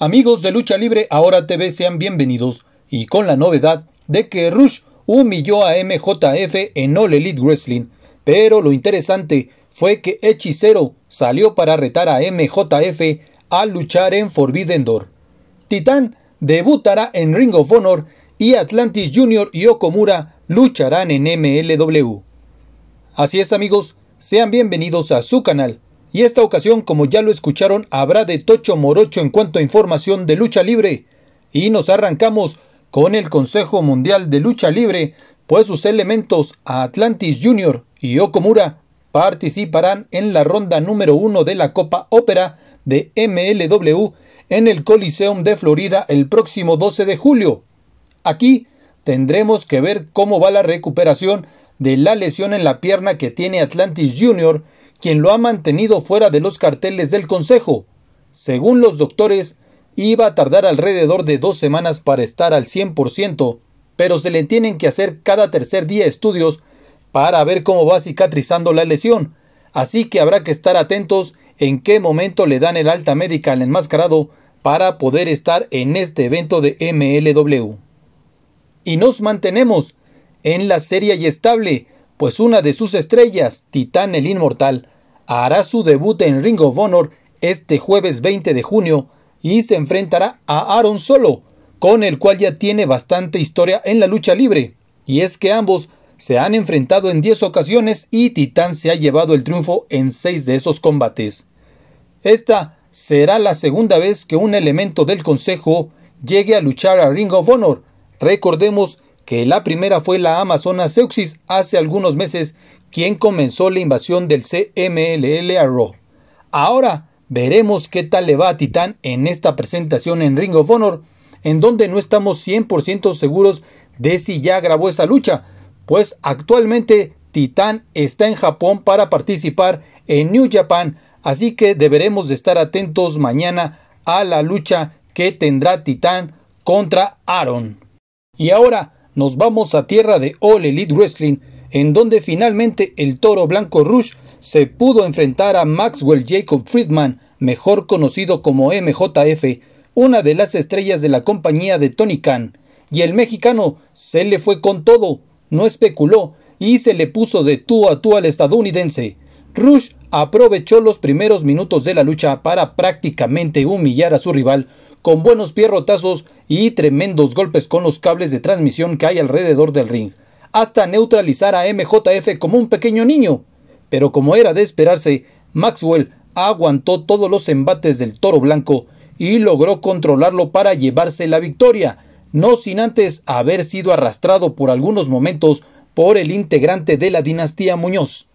Amigos de Lucha Libre Ahora TV sean bienvenidos y con la novedad de que Rush humilló a MJF en All Elite Wrestling, pero lo interesante fue que Hechicero salió para retar a MJF a luchar en Forbidden Door. Titán debutará en Ring of Honor y Atlantis Jr. y Okomura lucharán en MLW. Así es amigos, sean bienvenidos a su canal y esta ocasión, como ya lo escucharon, habrá de Tocho Morocho en cuanto a información de lucha libre. Y nos arrancamos con el Consejo Mundial de Lucha Libre, pues sus elementos Atlantis Jr. y Okomura participarán en la ronda número uno de la Copa Ópera de MLW en el Coliseum de Florida el próximo 12 de julio. Aquí tendremos que ver cómo va la recuperación de la lesión en la pierna que tiene Atlantis Jr quien lo ha mantenido fuera de los carteles del Consejo. Según los doctores, iba a tardar alrededor de dos semanas para estar al 100%, pero se le tienen que hacer cada tercer día estudios para ver cómo va cicatrizando la lesión, así que habrá que estar atentos en qué momento le dan el alta médica al enmascarado para poder estar en este evento de MLW. Y nos mantenemos en la seria y estable pues una de sus estrellas, Titán el Inmortal, hará su debut en Ring of Honor este jueves 20 de junio y se enfrentará a Aaron Solo, con el cual ya tiene bastante historia en la lucha libre, y es que ambos se han enfrentado en 10 ocasiones y Titán se ha llevado el triunfo en 6 de esos combates. Esta será la segunda vez que un elemento del Consejo llegue a luchar a Ring of Honor. Recordemos que la primera fue la Amazona Seuxis hace algunos meses, quien comenzó la invasión del CMLL a Ahora veremos qué tal le va a Titán en esta presentación en Ring of Honor, en donde no estamos 100% seguros de si ya grabó esa lucha, pues actualmente Titán está en Japón para participar en New Japan, así que deberemos estar atentos mañana a la lucha que tendrá Titán contra Aaron. Y ahora, nos vamos a tierra de All Elite Wrestling, en donde finalmente el toro blanco Rush se pudo enfrentar a Maxwell Jacob Friedman, mejor conocido como MJF, una de las estrellas de la compañía de Tony Khan. Y el mexicano se le fue con todo, no especuló y se le puso de tú a tú al estadounidense. Rush aprovechó los primeros minutos de la lucha para prácticamente humillar a su rival con buenos pierrotazos y tremendos golpes con los cables de transmisión que hay alrededor del ring, hasta neutralizar a MJF como un pequeño niño. Pero como era de esperarse, Maxwell aguantó todos los embates del toro blanco y logró controlarlo para llevarse la victoria, no sin antes haber sido arrastrado por algunos momentos por el integrante de la dinastía Muñoz.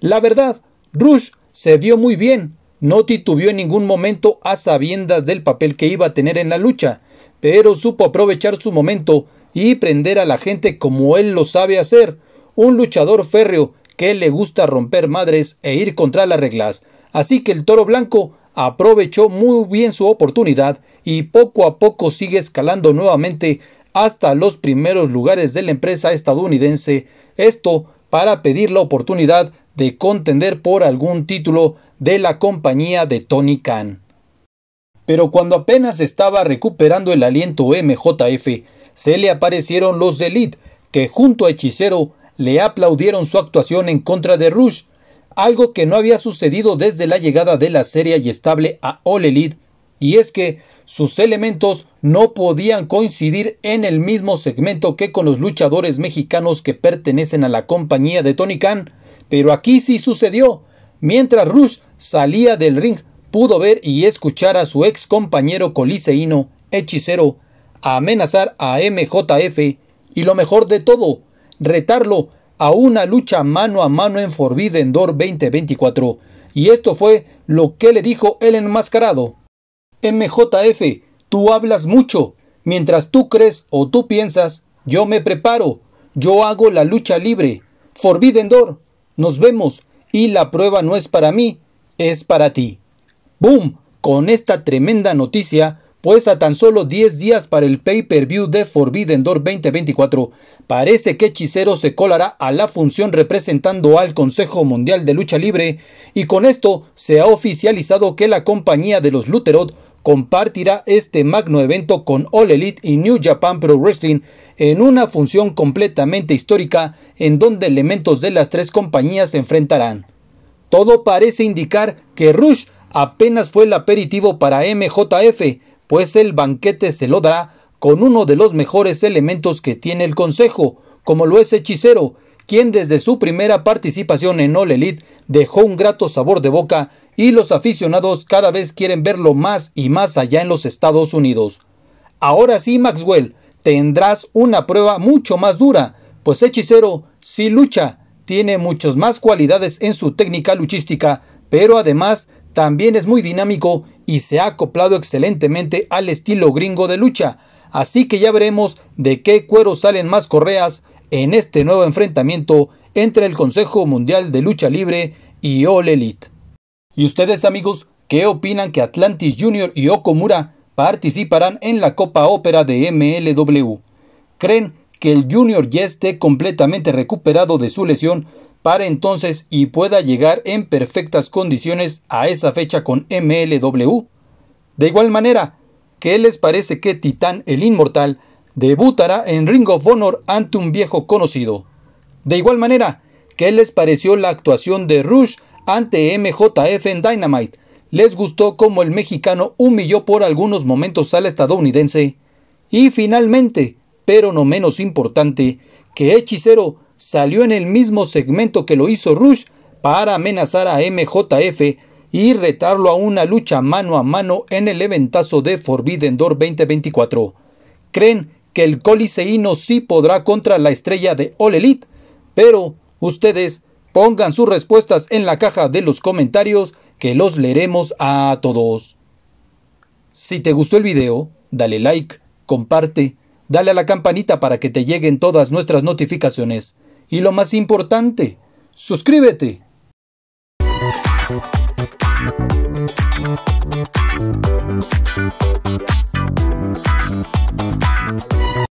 La verdad, Rush se vio muy bien, no titubeó en ningún momento a sabiendas del papel que iba a tener en la lucha, pero supo aprovechar su momento y prender a la gente como él lo sabe hacer, un luchador férreo que le gusta romper madres e ir contra las reglas. Así que el toro blanco aprovechó muy bien su oportunidad y poco a poco sigue escalando nuevamente hasta los primeros lugares de la empresa estadounidense, esto para pedir la oportunidad de contender por algún título de la compañía de Tony Khan. Pero cuando apenas estaba recuperando el aliento MJF, se le aparecieron los de Elite, que junto a Hechicero le aplaudieron su actuación en contra de Rush, algo que no había sucedido desde la llegada de la serie y estable a All Elite y es que sus elementos no podían coincidir en el mismo segmento que con los luchadores mexicanos que pertenecen a la compañía de Tony Khan, pero aquí sí sucedió. Mientras Rush salía del ring, pudo ver y escuchar a su ex compañero coliseíno, hechicero, amenazar a MJF y lo mejor de todo, retarlo a una lucha mano a mano en Forbidden Door 2024. Y esto fue lo que le dijo el enmascarado. MJF, tú hablas mucho. Mientras tú crees o tú piensas, yo me preparo. Yo hago la lucha libre. Forbidden Door, nos vemos. Y la prueba no es para mí, es para ti. ¡Boom! Con esta tremenda noticia, pues a tan solo 10 días para el pay-per-view de Forbidden Door 2024, parece que Hechicero se colará a la función representando al Consejo Mundial de Lucha Libre y con esto se ha oficializado que la compañía de los Luterot compartirá este magno evento con All Elite y New Japan Pro Wrestling en una función completamente histórica en donde elementos de las tres compañías se enfrentarán. Todo parece indicar que Rush apenas fue el aperitivo para MJF, pues el banquete se lo dará con uno de los mejores elementos que tiene el Consejo, como lo es Hechicero, quien desde su primera participación en All Elite dejó un grato sabor de boca y los aficionados cada vez quieren verlo más y más allá en los Estados Unidos. Ahora sí, Maxwell, tendrás una prueba mucho más dura, pues Hechicero si lucha, tiene muchas más cualidades en su técnica luchística, pero además también es muy dinámico y se ha acoplado excelentemente al estilo gringo de lucha, así que ya veremos de qué cuero salen más correas en este nuevo enfrentamiento entre el Consejo Mundial de Lucha Libre y All Elite. ¿Y ustedes amigos qué opinan que Atlantis Jr. y Okomura participarán en la Copa Ópera de MLW? ¿Creen que el Jr. ya esté completamente recuperado de su lesión para entonces y pueda llegar en perfectas condiciones a esa fecha con MLW? De igual manera, ¿qué les parece que Titán el Inmortal debutará en Ring of Honor ante un viejo conocido. De igual manera, ¿qué les pareció la actuación de Rush ante MJF en Dynamite? ¿Les gustó cómo el mexicano humilló por algunos momentos al estadounidense? Y finalmente, pero no menos importante, que Hechicero salió en el mismo segmento que lo hizo Rush para amenazar a MJF y retarlo a una lucha mano a mano en el eventazo de Forbidden Door 2024. ¿Creen que el Coliseíno sí podrá contra la estrella de All pero ustedes pongan sus respuestas en la caja de los comentarios que los leeremos a todos. Si te gustó el video, dale like, comparte, dale a la campanita para que te lleguen todas nuestras notificaciones y lo más importante, suscríbete. Bye.